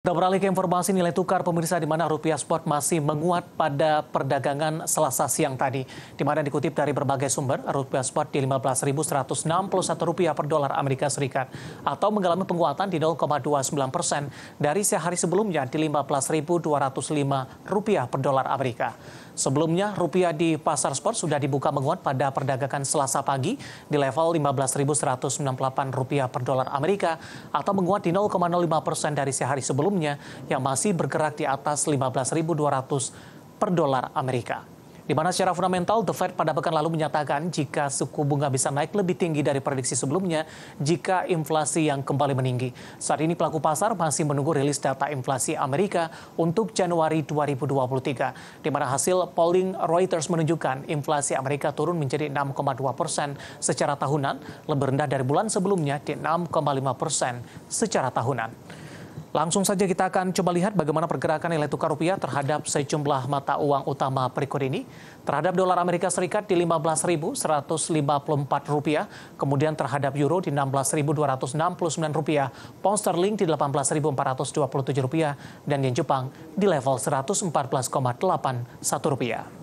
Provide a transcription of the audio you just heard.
Kita beralih ke informasi nilai tukar pemirsa di mana rupiah spot masih menguat pada perdagangan Selasa siang tadi. Di mana dikutip dari berbagai sumber, rupiah spot di 15.161 rupiah per dolar Amerika Serikat atau mengalami penguatan di 0,29 persen dari sehari sebelumnya di 15.205 rupiah per dolar Amerika. Sebelumnya, rupiah di pasar spot sudah dibuka menguat pada perdagangan selasa pagi di level 15.198 rupiah per dolar Amerika atau menguat di 0,05 persen dari sehari sebelumnya yang masih bergerak di atas 15.200 per dolar Amerika. Di mana secara fundamental, The Fed pada pekan lalu menyatakan jika suku bunga bisa naik lebih tinggi dari prediksi sebelumnya jika inflasi yang kembali meninggi. Saat ini pelaku pasar masih menunggu rilis data inflasi Amerika untuk Januari 2023, di mana hasil polling Reuters menunjukkan inflasi Amerika turun menjadi 6,2 persen secara tahunan, lebih rendah dari bulan sebelumnya di 6,5 persen secara tahunan. Langsung saja kita akan coba lihat bagaimana pergerakan nilai tukar rupiah terhadap sejumlah mata uang utama berikut ini. Terhadap dolar Amerika Serikat di 15.154 rupiah, kemudian terhadap euro di 16.269 rupiah, pound sterling di 18.427 rupiah, dan yen Jepang di level 114,81 rupiah.